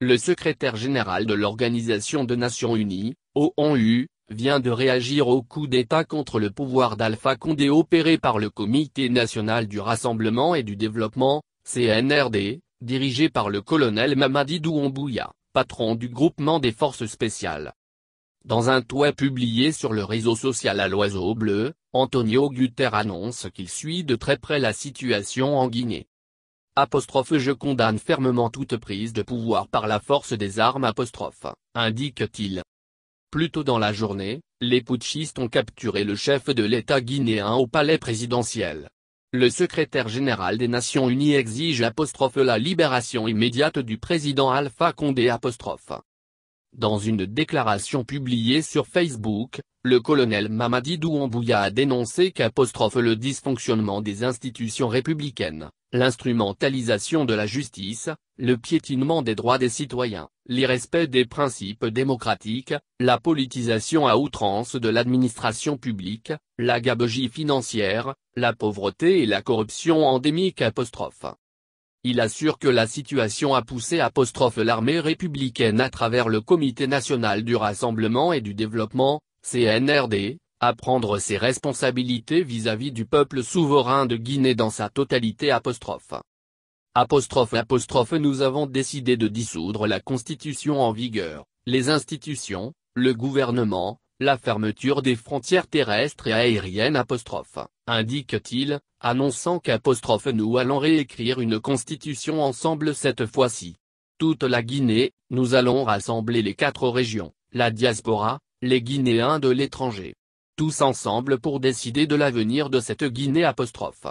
Le secrétaire général de l'Organisation des Nations Unies, ONU, vient de réagir au coup d'État contre le pouvoir d'Alpha Condé opéré par le Comité National du Rassemblement et du Développement, CNRD, dirigé par le colonel Mamadi Doumbouya, patron du groupement des forces spéciales. Dans un toit publié sur le réseau social à l'oiseau bleu, Antonio Guterres annonce qu'il suit de très près la situation en Guinée je condamne fermement toute prise de pouvoir par la force des armes apostrophe, indique-t-il. Plus tôt dans la journée, les putschistes ont capturé le chef de l'État guinéen au palais présidentiel. Le secrétaire général des Nations Unies exige la libération immédiate du président Alpha Condé Dans une déclaration publiée sur Facebook, le colonel Mamadi Douambouya a dénoncé qu'apostrophe le dysfonctionnement des institutions républicaines, l'instrumentalisation de la justice, le piétinement des droits des citoyens, l'irrespect des principes démocratiques, la politisation à outrance de l'administration publique, la gabegie financière, la pauvreté et la corruption endémique Il assure que la situation a poussé l'armée républicaine à travers le Comité national du rassemblement et du développement, CNRD, à prendre ses responsabilités vis-à-vis du peuple souverain de Guinée dans sa totalité apostrophe. Apostrophe apostrophe nous avons décidé de dissoudre la constitution en vigueur, les institutions, le gouvernement, la fermeture des frontières terrestres et aériennes apostrophe, indique-t-il, annonçant qu'apostrophe nous allons réécrire une constitution ensemble cette fois-ci. Toute la Guinée, nous allons rassembler les quatre régions, la diaspora, les Guinéens de l'étranger, tous ensemble pour décider de l'avenir de cette Guinée apostrophe.